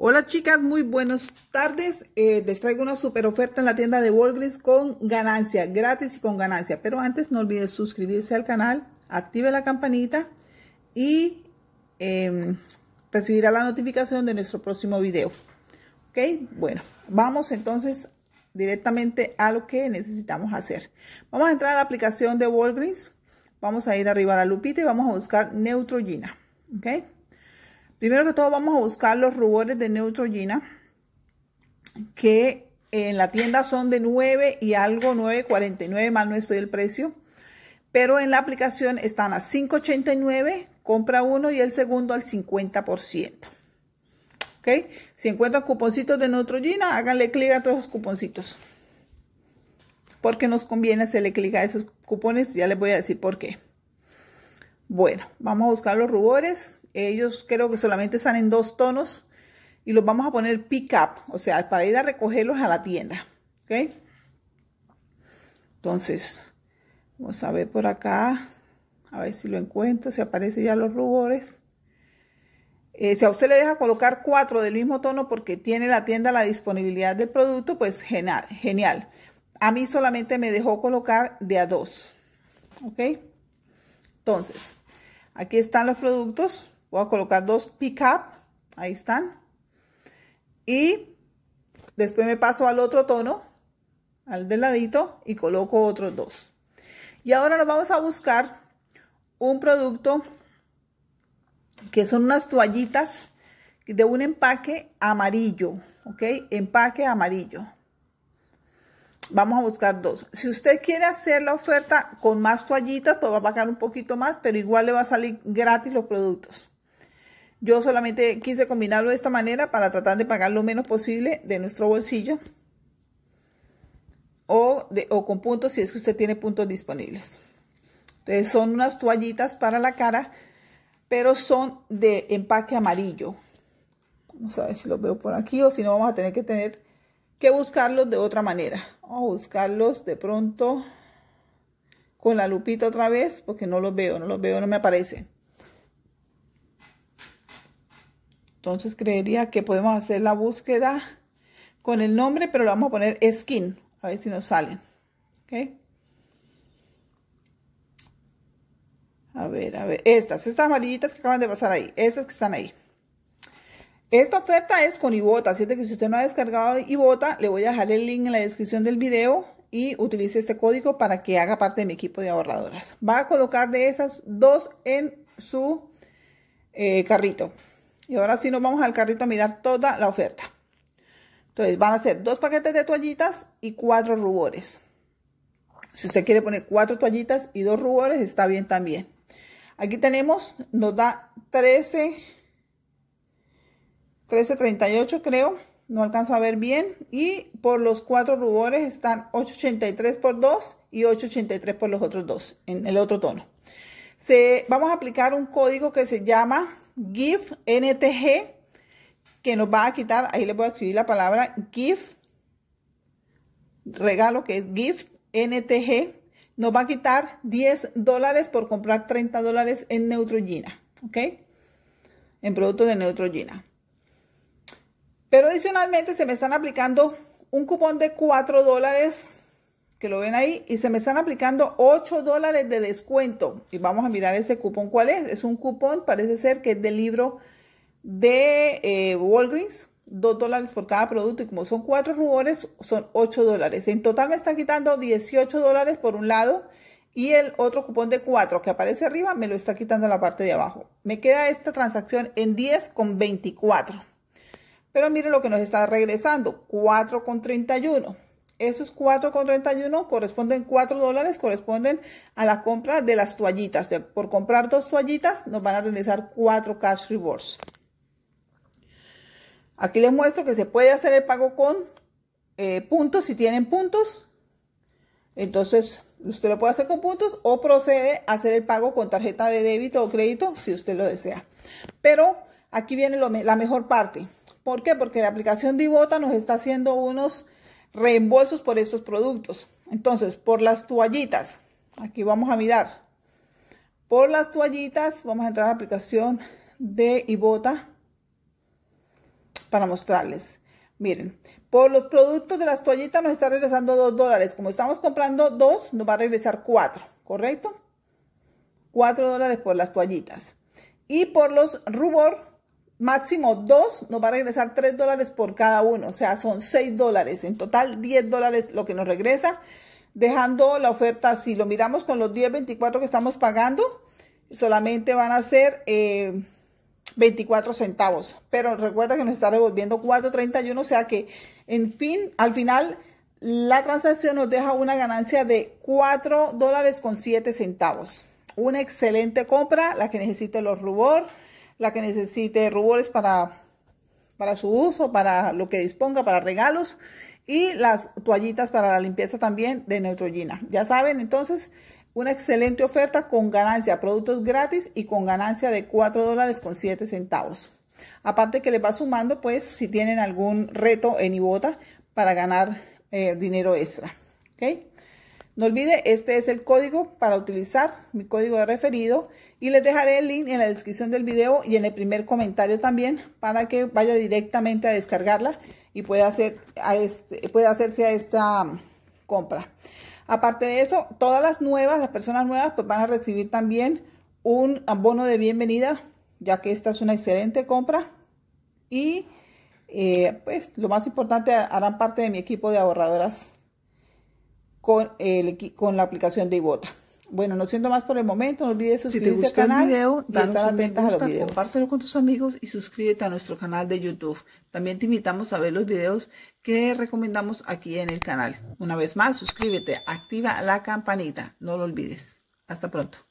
Hola chicas, muy buenas tardes. Eh, les traigo una super oferta en la tienda de Walgreens con ganancia, gratis y con ganancia. Pero antes no olvides suscribirse al canal, active la campanita y em, recibirá la notificación de nuestro próximo video. Ok, bueno, vamos entonces directamente a lo que necesitamos hacer. Vamos a entrar a la aplicación de Walgreens. Vamos a ir arriba a la lupita y vamos a buscar Neutrogena. ¿ok? Primero que todo vamos a buscar los rubores de Neutrogena que en la tienda son de 9 y algo, 9.49, mal no estoy el precio. Pero en la aplicación están a 5.89, compra uno y el segundo al 50%. ¿Ok? Si encuentras cuponcitos de Neutrogena, háganle clic a todos los cuponcitos. Porque nos conviene hacerle clic a esos cupones, ya les voy a decir por qué. Bueno, vamos a buscar los rubores. Ellos creo que solamente están en dos tonos y los vamos a poner pick up, o sea, para ir a recogerlos a la tienda. ¿Ok? Entonces, vamos a ver por acá, a ver si lo encuentro, si aparecen ya los rubores. Eh, si a usted le deja colocar cuatro del mismo tono porque tiene la tienda la disponibilidad del producto, pues genial. genial. A mí solamente me dejó colocar de a dos. ¿Ok? Entonces, aquí están los productos. Voy a colocar dos pick up. Ahí están. Y después me paso al otro tono, al del ladito, y coloco otros dos. Y ahora nos vamos a buscar un producto que son unas toallitas de un empaque amarillo, ¿ok? Empaque amarillo. Vamos a buscar dos. Si usted quiere hacer la oferta con más toallitas, pues va a pagar un poquito más, pero igual le va a salir gratis los productos. Yo solamente quise combinarlo de esta manera para tratar de pagar lo menos posible de nuestro bolsillo. O, de, o con puntos si es que usted tiene puntos disponibles. Entonces son unas toallitas para la cara, pero son de empaque amarillo. Vamos a ver si los veo por aquí o si no vamos a tener que tener que buscarlos de otra manera. Vamos a buscarlos de pronto con la lupita otra vez porque no los veo, no los veo, no me aparecen. Entonces creería que podemos hacer la búsqueda con el nombre, pero lo vamos a poner skin, a ver si nos salen. A ver, a ver, estas, estas amarillitas que acaban de pasar ahí, estas que están ahí. Esta oferta es con Ibota, así que si usted no ha descargado Ibota, le voy a dejar el link en la descripción del video y utilice este código para que haga parte de mi equipo de ahorradoras. Va a colocar de esas dos en su eh, carrito. Y ahora sí nos vamos al carrito a mirar toda la oferta. Entonces van a ser dos paquetes de toallitas y cuatro rubores. Si usted quiere poner cuatro toallitas y dos rubores, está bien también. Aquí tenemos, nos da 13, 13.38 creo. No alcanzo a ver bien. Y por los cuatro rubores están 8.83 por 2 y 8.83 por los otros dos, en el otro tono. Se, vamos a aplicar un código que se llama Gift NTG, que nos va a quitar, ahí le voy a escribir la palabra Gift, regalo que es Gift NTG, nos va a quitar 10 dólares por comprar 30 dólares en Neutrogena, ¿ok? En productos de Neutrogena. Pero adicionalmente se me están aplicando un cupón de 4 dólares que lo ven ahí, y se me están aplicando 8 dólares de descuento. Y vamos a mirar ese cupón, ¿cuál es? Es un cupón, parece ser que es del libro de eh, Walgreens, 2 dólares por cada producto, y como son 4 rubores, son 8 dólares. En total me están quitando 18 dólares por un lado, y el otro cupón de 4 que aparece arriba me lo está quitando la parte de abajo. Me queda esta transacción en 10.24. con Pero miren lo que nos está regresando, 4.31 con esos 4,31 corresponden, 4 dólares corresponden a la compra de las toallitas. por comprar dos toallitas nos van a realizar 4 cash rewards. Aquí les muestro que se puede hacer el pago con eh, puntos, si tienen puntos. Entonces, usted lo puede hacer con puntos o procede a hacer el pago con tarjeta de débito o crédito si usted lo desea. Pero aquí viene la mejor parte. ¿Por qué? Porque la aplicación Divota nos está haciendo unos reembolsos por estos productos. Entonces, por las toallitas, aquí vamos a mirar. Por las toallitas, vamos a entrar a la aplicación de Ibota para mostrarles. Miren, por los productos de las toallitas nos está regresando 2 dólares. Como estamos comprando 2, nos va a regresar 4, ¿correcto? 4 dólares por las toallitas. Y por los rubor, máximo dos, nos va a regresar 3 dólares por cada uno, o sea, son 6 dólares, en total 10 dólares lo que nos regresa, dejando la oferta, si lo miramos con los 10.24 que estamos pagando, solamente van a ser 24 eh, centavos, pero recuerda que nos está devolviendo 4.31, o sea que, en fin, al final... La transacción nos deja una ganancia de 4 dólares con 7 centavos. Una excelente compra, la que necesite los rubor la que necesite rubores para, para su uso, para lo que disponga, para regalos y las toallitas para la limpieza también de Neutrogena. Ya saben, entonces, una excelente oferta con ganancia, productos gratis y con ganancia de 4 dólares con 7 centavos. Aparte que les va sumando, pues, si tienen algún reto en Ibota para ganar eh, dinero extra. No olvide, este es el código para utilizar, mi código de referido y les dejaré el link en la descripción del video y en el primer comentario también para que vaya directamente a descargarla y pueda, hacer este, hacerse a esta mm, compra. Aparte de eso, todas las nuevas, las personas nuevas, pues van a recibir también un bono de bienvenida, ya que esta es una excelente compra. Y eh, pues lo más importante, harán parte de mi equipo de ahorradoras con, el, con la aplicación de Ibota. Bueno, no siendo más por el momento, no olvides suscribirte si te gustó el video, y a los videos. Compártelo con tus amigos y suscríbete a nuestro canal de YouTube. También te invitamos a ver los videos que recomendamos aquí en el canal. Una vez más, suscríbete, activa la campanita, no lo olvides. Hasta pronto.